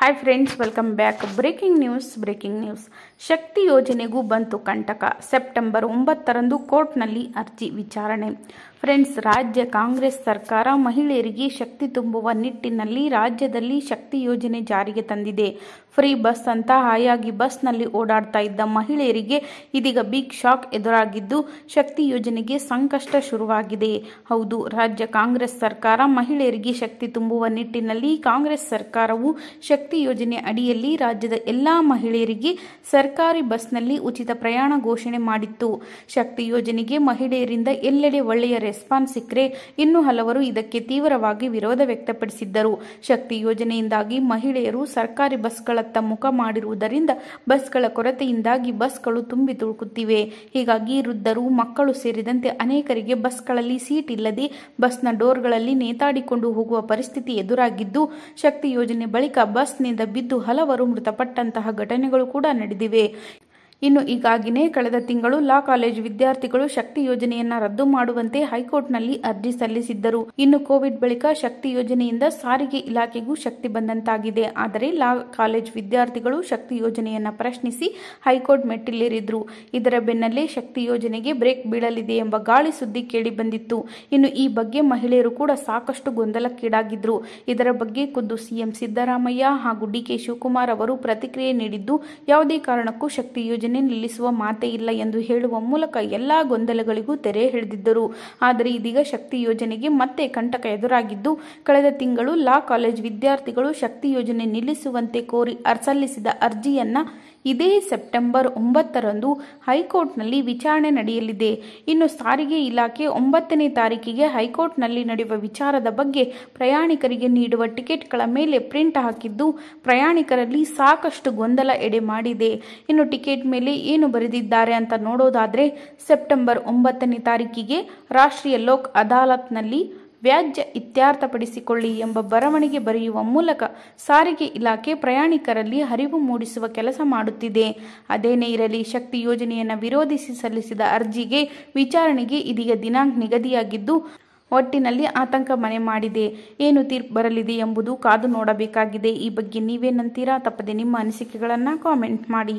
hi friends welcome back breaking news breaking news Shakti ಯೋಜನೆಗೂ ಬಂತು ಕಂಟಕ ಸೆಪ್ಟೆಂಬರ್ ಒಂಬತ್ತರಂದು ಕೋರ್ಟ್ನಲ್ಲಿ ಅರ್ಜಿ ವಿಚಾರಣೆ ಫ್ರೆಂಡ್ಸ್ ರಾಜ್ಯ ಕಾಂಗ್ರೆಸ್ ಸರ್ಕಾರ ಮಹಿಳೆಯರಿಗೆ ಶಕ್ತಿ ತುಂಬುವ ನಿಟ್ಟಿನಲ್ಲಿ ರಾಜ್ಯದಲ್ಲಿ ಶಕ್ತಿ ಯೋಜನೆ ಜಾರಿಗೆ ತಂದಿದೆ ಫ್ರೀ ಬಸ್ ಅಂತ ಹಾಯಾಗಿ ಬಸ್ನಲ್ಲಿ ಓಡಾಡ್ತಾ ಇದ್ದ ಮಹಿಳೆಯರಿಗೆ ಇದೀಗ ಬಿಗ್ ಶಾಕ್ ಎದುರಾಗಿದ್ದು ಶಕ್ತಿ ಯೋಜನೆಗೆ ಸಂಕಷ್ಟ ಶುರುವಾಗಿದೆ ಹೌದು ರಾಜ್ಯ ಕಾಂಗ್ರೆಸ್ ಸರ್ಕಾರ ಮಹಿಳೆಯರಿಗೆ ಶಕ್ತಿ ತುಂಬುವ ನಿಟ್ಟಿನಲ್ಲಿ ಕಾಂಗ್ರೆಸ್ ಸರ್ಕಾರವು ಶಕ್ತಿ ಯೋಜನೆ ಅಡಿಯಲ್ಲಿ ರಾಜ್ಯದ ಎಲ್ಲ ಮಹಿಳೆಯರಿಗೆ ಸರ್ಕಾರಿ ಬಸ್ನಲ್ಲಿ ಉಚಿತ ಪ್ರಯಾಣ ಘೋಷಣೆ ಮಾಡಿತ್ತು ಶಕ್ತಿ ಯೋಜನೆಗೆ ಮಹಿಳೆಯರಿಂದ ಎಲ್ಲೆಡೆ ಒಳ್ಳೆಯ ರೆಸ್ಪಾನ್ಸ್ ಸಿಕ್ಕರೆ ಇನ್ನು ಹಲವರು ಇದಕ್ಕೆ ತೀವ್ರವಾಗಿ ವಿರೋಧ ವ್ಯಕ್ತಪಡಿಸಿದ್ದರು ಶಕ್ತಿ ಯೋಜನೆಯಿಂದಾಗಿ ಮಹಿಳೆಯರು ಸರ್ಕಾರಿ ಬಸ್ಗಳತ್ತ ಮುಖ ಮಾಡಿರುವುದರಿಂದ ಬಸ್ಗಳ ಕೊರತೆಯಿಂದಾಗಿ ಬಸ್ಗಳು ತುಂಬಿ ತುಳುಕುತ್ತಿವೆ ಹೀಗಾಗಿ ವೃದ್ಧರು ಮಕ್ಕಳು ಸೇರಿದಂತೆ ಅನೇಕರಿಗೆ ಬಸ್ಗಳಲ್ಲಿ ಸೀಟ್ ಇಲ್ಲದೆ ಬಸ್ನ ಡೋರ್ಗಳಲ್ಲಿ ನೇತಾಡಿಕೊಂಡು ಹೋಗುವ ಪರಿಸ್ಥಿತಿ ಎದುರಾಗಿದ್ದು ಶಕ್ತಿ ಯೋಜನೆ ಬಳಿಕ ಬಸ್ನಿಂದ ಬಿದ್ದು ಹಲವರು ಮೃತಪಟ್ಟಂತಹ ಘಟನೆಗಳು ಕೂಡ ನಡೆದಿವೆ ಇನ್ನು ಈಗಾಗಿನೇ ಕಳೆದ ತಿಂಗಳು ಲಾ ಕಾಲೇಜು ವಿದ್ಯಾರ್ಥಿಗಳು ಶಕ್ತಿ ಯೋಜನೆಯನ್ನ ರದ್ದು ಮಾಡುವಂತೆ ಹೈಕೋರ್ಟ್ನಲ್ಲಿ ಅರ್ಜಿ ಸಲ್ಲಿಸಿದ್ದರು ಇನ್ನು ಕೋವಿಡ್ ಬಳಿಕ ಶಕ್ತಿ ಯೋಜನೆಯಿಂದ ಸಾರಿಗೆ ಇಲಾಖೆಗೂ ಶಕ್ತಿ ಬಂದಂತಾಗಿದೆ ಆದರೆ ಲಾ ಕಾಲೇಜು ವಿದ್ಯಾರ್ಥಿಗಳು ಶಕ್ತಿ ಯೋಜನೆಯನ್ನ ಪ್ರಶ್ನಿಸಿ ಹೈಕೋರ್ಟ್ ಮೆಟ್ಟಿಲೇರಿದ್ರು ಇದರ ಬೆನ್ನಲ್ಲೇ ಶಕ್ತಿ ಯೋಜನೆಗೆ ಬ್ರೇಕ್ ಬೀಳಲಿದೆ ಎಂಬ ಗಾಳಿ ಸುದ್ದಿ ಕೇಳಿ ಬಂದಿತ್ತು ಇನ್ನು ಈ ಬಗ್ಗೆ ಮಹಿಳೆಯರು ಕೂಡ ಸಾಕಷ್ಟು ಗೊಂದಲಕ್ಕೀಡಾಗಿದ್ರು ಇದರ ಬಗ್ಗೆ ಖುದ್ದು ಸಿಎಂ ಸಿದ್ದರಾಮಯ್ಯ ಹಾಗೂ ಡಿಕೆ ಶಿವಕುಮಾರ್ ಅವರು ಪ್ರತಿಕ್ರಿಯೆ ನೀಡಿದ್ದು ಯಾವುದೇ ಕಾರಣಕ್ಕೂ ಶಕ್ತಿ ಯೋಜನೆ ಯೋಜನೆ ನಿಲ್ಲಿಸುವ ಮಾತೇ ಇಲ್ಲ ಎಂದು ಹೇಳುವ ಮೂಲಕ ಎಲ್ಲಾ ಗೊಂದಲಗಳಿಗೂ ತೆರೆ ಹಿಡಿದಿದ್ದರು ಆದರೆ ಇದೀಗ ಶಕ್ತಿ ಯೋಜನೆಗೆ ಮತ್ತೆ ಕಂಟಕ ಎದುರಾಗಿದ್ದು ಕಳೆದ ತಿಂಗಳು ಲಾ ಕಾಲೇಜ್ ವಿದ್ಯಾರ್ಥಿಗಳು ಶಕ್ತಿ ಯೋಜನೆ ನಿಲ್ಲಿಸುವಂತೆ ಕೋರಿ ಸಲ್ಲಿಸಿದ ಅರ್ಜಿಯನ್ನ ಇದೇ ಸೆಪ್ಟೆಂಬರ್ ಒಂಬತ್ತರಂದು ಹೈಕೋರ್ಟ್ನಲ್ಲಿ ವಿಚಾರಣೆ ನಡೆಯಲಿದೆ ಇನ್ನು ಸಾರಿಗೆ ಇಲಾಖೆ ಒಂಬತ್ತನೇ ತಾರೀಕಿಗೆ ಹೈಕೋರ್ಟ್ನಲ್ಲಿ ನಡೆಯುವ ವಿಚಾರದ ಬಗ್ಗೆ ಪ್ರಯಾಣಿಕರಿಗೆ ನೀಡುವ ಟಿಕೆಟ್ಗಳ ಮೇಲೆ ಪ್ರಿಂಟ್ ಹಾಕಿದ್ದು ಪ್ರಯಾಣಿಕರಲ್ಲಿ ಸಾಕಷ್ಟು ಗೊಂದಲ ಎಡೆ ಮಾಡಿದೆ ಇನ್ನು ಟಿಕೆಟ್ ಮೇಲೆ ಏನು ಬರೆದಿದ್ದಾರೆ ಅಂತ ನೋಡೋದಾದರೆ ಸೆಪ್ಟೆಂಬರ್ ಒಂಬತ್ತನೇ ತಾರೀಕಿಗೆ ರಾಷ್ಟ್ರೀಯ ಲೋಕ್ ಅದಾಲತ್ನಲ್ಲಿ ವ್ಯಾಜ್ಯ ಇತ್ಯರ್ಥಪಡಿಸಿಕೊಳ್ಳಿ ಎಂಬ ಬರವಣಿಗೆ ಬರೆಯುವ ಮೂಲಕ ಸಾರಿಗೆ ಇಲಾಖೆ ಪ್ರಯಾಣಿಕರಲ್ಲಿ ಅರಿವು ಮೂಡಿಸುವ ಕೆಲಸ ಮಾಡುತ್ತಿದೆ ಅದೇನೇ ಇರಲಿ ಶಕ್ತಿ ಯೋಜನೆಯನ್ನು ವಿರೋಧಿಸಿ ಸಲ್ಲಿಸಿದ ಅರ್ಜಿಗೆ ವಿಚಾರಣೆಗೆ ಇದೀಗ ದಿನಾಂಕ ನಿಗದಿಯಾಗಿದ್ದು ಒಟ್ಟಿನಲ್ಲಿ ಆತಂಕ ಮನೆ ಮಾಡಿದೆ ಏನು ತೀರ್ಪು ಬರಲಿದೆ ಎಂಬುದು ಕಾದು ನೋಡಬೇಕಾಗಿದೆ ಈ ಬಗ್ಗೆ ನೀವೇನಂತೀರಾ ತಪ್ಪದೆ ನಿಮ್ಮ ಅನಿಸಿಕೆಗಳನ್ನು ಕಾಮೆಂಟ್ ಮಾಡಿ